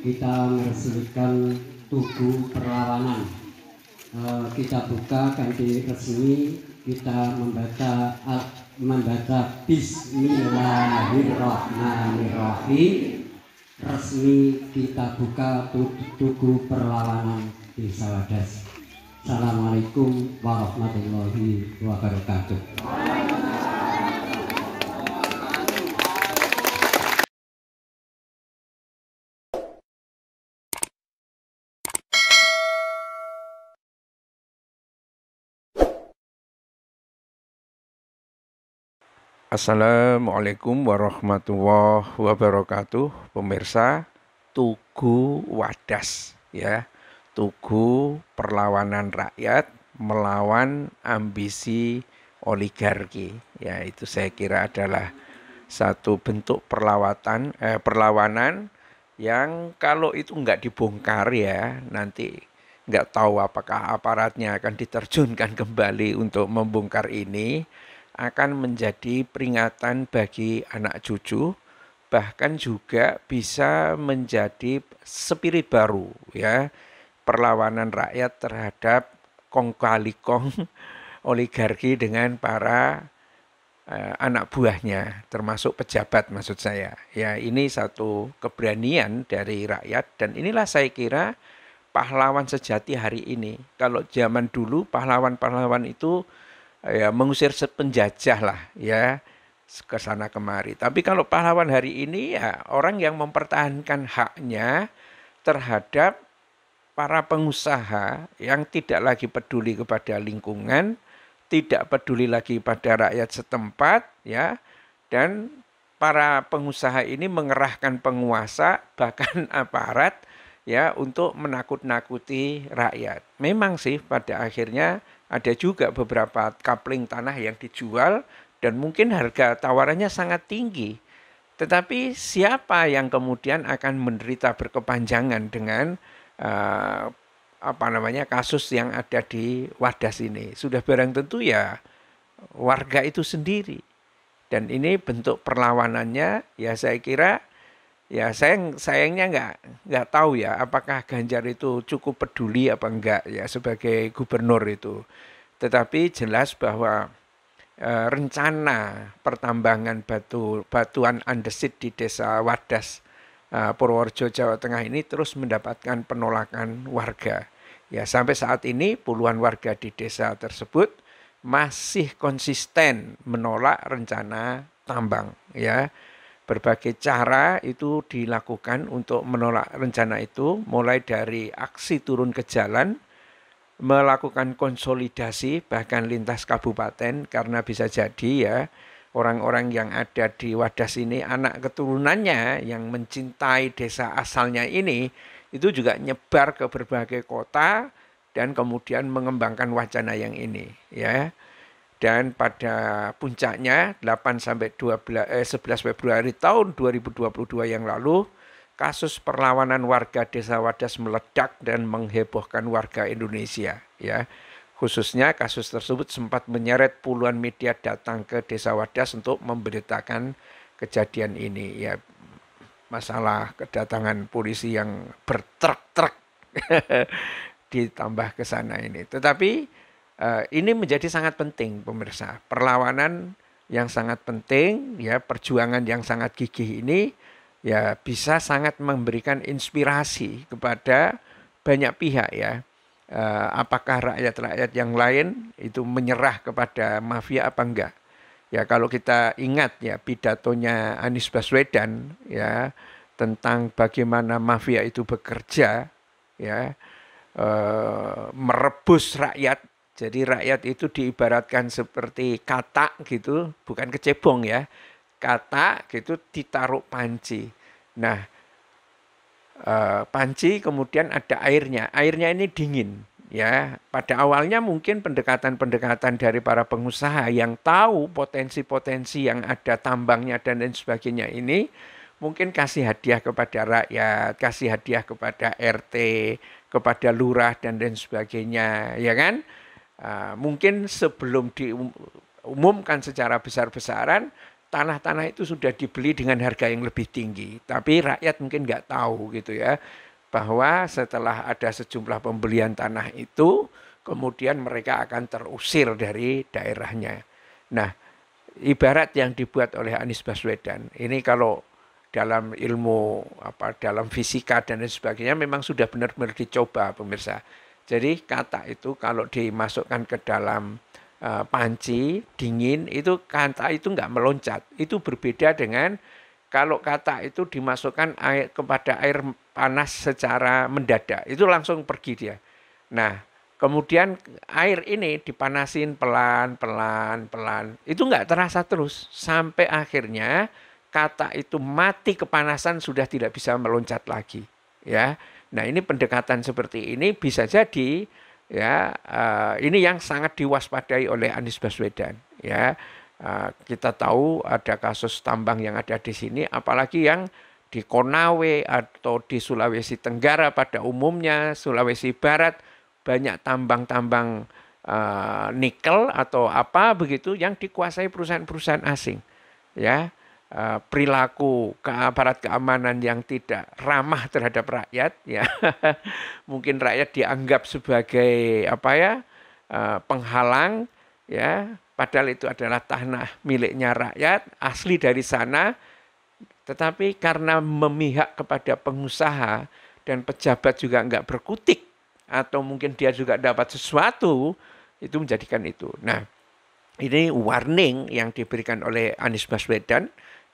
kita meresmikan tugu perlawanan. Eh, kita buka ganti resmi, kita membaca membaca Bismillahirrahmanirrahim. Resmi kita buka tugu perlawanan di Sawadas. Assalamualaikum warahmatullahi wabarakatuh. Assalamualaikum warahmatullahi wabarakatuh Pemirsa Tugu Wadas ya Tugu perlawanan rakyat melawan ambisi oligarki ya itu saya kira adalah satu bentuk perlawatan eh, perlawanan yang kalau itu nggak dibongkar ya nanti nggak tahu apakah aparatnya akan diterjunkan kembali untuk membongkar ini akan menjadi peringatan bagi anak cucu bahkan juga bisa menjadi spirit baru ya perlawanan rakyat terhadap kong kali kong oligarki dengan para eh, anak buahnya termasuk pejabat maksud saya ya ini satu keberanian dari rakyat dan inilah saya kira pahlawan sejati hari ini kalau zaman dulu pahlawan-pahlawan itu ya mengusir penjajah lah ya ke sana kemari. Tapi kalau pahlawan hari ini ya orang yang mempertahankan haknya terhadap para pengusaha yang tidak lagi peduli kepada lingkungan, tidak peduli lagi pada rakyat setempat ya dan para pengusaha ini mengerahkan penguasa bahkan aparat ya untuk menakut-nakuti rakyat. Memang sih pada akhirnya ada juga beberapa kapling tanah yang dijual dan mungkin harga tawarannya sangat tinggi. Tetapi siapa yang kemudian akan menderita berkepanjangan dengan uh, apa namanya kasus yang ada di wadah sini? Sudah barang tentu ya warga itu sendiri. Dan ini bentuk perlawanannya ya saya kira ya sayang sayangnya nggak nggak tahu ya apakah Ganjar itu cukup peduli apa enggak ya sebagai gubernur itu tetapi jelas bahwa e, rencana pertambangan batu batuan andesit di desa Wadas e, Purworejo Jawa Tengah ini terus mendapatkan penolakan warga ya sampai saat ini puluhan warga di desa tersebut masih konsisten menolak rencana tambang ya berbagai cara itu dilakukan untuk menolak rencana itu, mulai dari aksi turun ke jalan, melakukan konsolidasi bahkan lintas kabupaten karena bisa jadi ya orang-orang yang ada di wadah sini, anak keturunannya yang mencintai desa asalnya ini itu juga nyebar ke berbagai kota dan kemudian mengembangkan wacana yang ini ya dan pada puncaknya 8 sampai 12 eh, 11 Februari tahun 2022 yang lalu kasus perlawanan warga Desa Wadas meledak dan menghebohkan warga Indonesia ya. Khususnya kasus tersebut sempat menyeret puluhan media datang ke Desa Wadas untuk memberitakan kejadian ini ya. Masalah kedatangan polisi yang bertrek-trek ditambah ke sana ini. Tetapi Eh, ini menjadi sangat penting pemirsa. Perlawanan yang sangat penting ya, perjuangan yang sangat gigih ini ya bisa sangat memberikan inspirasi kepada banyak pihak ya. Eh, apakah rakyat-rakyat yang lain itu menyerah kepada mafia apa enggak? Ya kalau kita ingat ya pidatonya Anies Baswedan ya tentang bagaimana mafia itu bekerja ya eh, merebus rakyat jadi rakyat itu diibaratkan seperti katak gitu, bukan kecebong ya. Katak gitu ditaruh panci. Nah, eh, panci kemudian ada airnya. Airnya ini dingin ya. Pada awalnya mungkin pendekatan-pendekatan dari para pengusaha yang tahu potensi-potensi yang ada tambangnya dan lain sebagainya ini mungkin kasih hadiah kepada rakyat, kasih hadiah kepada RT, kepada lurah dan lain sebagainya, ya kan? Ah, mungkin sebelum diumumkan secara besar-besaran, tanah-tanah itu sudah dibeli dengan harga yang lebih tinggi. Tapi rakyat mungkin nggak tahu gitu ya, bahwa setelah ada sejumlah pembelian tanah itu, kemudian mereka akan terusir dari daerahnya. Nah, ibarat yang dibuat oleh Anies Baswedan, ini kalau dalam ilmu apa dalam fisika dan lain sebagainya memang sudah benar-benar dicoba pemirsa jadi kata itu kalau dimasukkan ke dalam uh, panci dingin itu kata itu nggak meloncat. Itu berbeda dengan kalau kata itu dimasukkan air, kepada air panas secara mendadak. Itu langsung pergi dia. Nah, kemudian air ini dipanasin pelan-pelan pelan. Itu nggak terasa terus sampai akhirnya kata itu mati kepanasan sudah tidak bisa meloncat lagi, ya. Nah ini pendekatan seperti ini bisa jadi ya uh, ini yang sangat diwaspadai oleh Anies Baswedan ya uh, kita tahu ada kasus tambang yang ada di sini apalagi yang di Konawe atau di Sulawesi Tenggara pada umumnya Sulawesi Barat banyak tambang-tambang uh, nikel atau apa begitu yang dikuasai perusahaan-perusahaan asing ya Eh, perilaku ke aparat keamanan yang tidak ramah terhadap rakyat ya mungkin rakyat dianggap sebagai apa ya eh, penghalang ya padahal itu adalah tanah miliknya rakyat asli dari sana tetapi karena memihak kepada pengusaha dan pejabat juga enggak berkutik atau mungkin dia juga dapat sesuatu itu menjadikan itu nah ini warning yang diberikan oleh Anies Baswedan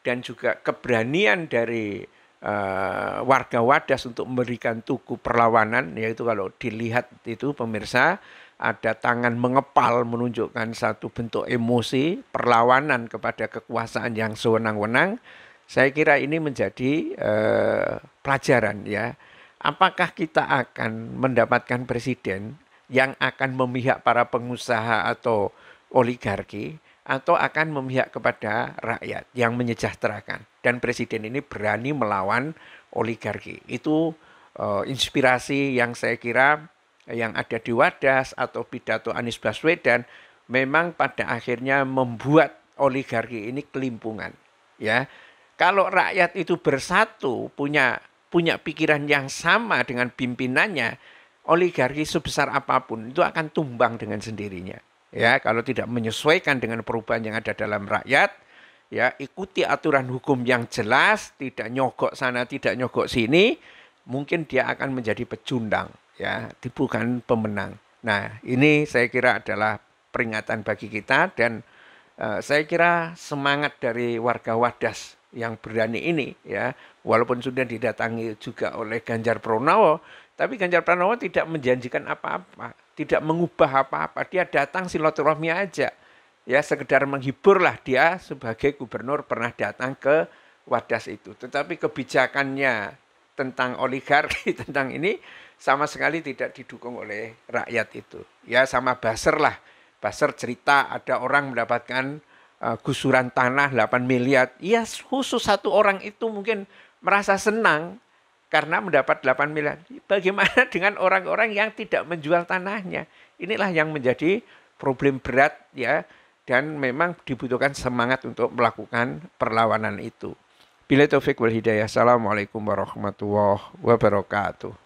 dan juga keberanian dari uh, warga Wadas untuk memberikan tugu perlawanan yaitu kalau dilihat itu pemirsa ada tangan mengepal menunjukkan satu bentuk emosi perlawanan kepada kekuasaan yang sewenang-wenang saya kira ini menjadi uh, pelajaran ya apakah kita akan mendapatkan presiden yang akan memihak para pengusaha atau oligarki atau akan memihak kepada rakyat yang menyejahterakan. Dan presiden ini berani melawan oligarki. Itu uh, inspirasi yang saya kira yang ada di Wadas atau pidato Anies Baswedan memang pada akhirnya membuat oligarki ini kelimpungan, ya. Kalau rakyat itu bersatu, punya punya pikiran yang sama dengan pimpinannya, oligarki sebesar apapun itu akan tumbang dengan sendirinya ya kalau tidak menyesuaikan dengan perubahan yang ada dalam rakyat ya ikuti aturan hukum yang jelas tidak nyogok sana tidak nyogok sini mungkin dia akan menjadi pecundang ya bukan pemenang nah ini saya kira adalah peringatan bagi kita dan uh, saya kira semangat dari warga Wadas yang berani ini ya walaupun sudah didatangi juga oleh Ganjar Pranowo tapi Ganjar Pranowo tidak menjanjikan apa-apa tidak mengubah apa-apa. Dia datang silaturahmi aja. Ya sekedar menghiburlah dia sebagai gubernur pernah datang ke Wadas itu. Tetapi kebijakannya tentang oligarki tentang ini sama sekali tidak didukung oleh rakyat itu. Ya sama Baser lah. Baser cerita ada orang mendapatkan uh, gusuran tanah 8 miliar. Ya khusus satu orang itu mungkin merasa senang karena mendapat 8 miliar. Bagaimana dengan orang-orang yang tidak menjual tanahnya? Inilah yang menjadi problem berat ya dan memang dibutuhkan semangat untuk melakukan perlawanan itu. Bila taufik wal hidayah. Assalamualaikum warahmatullahi wabarakatuh.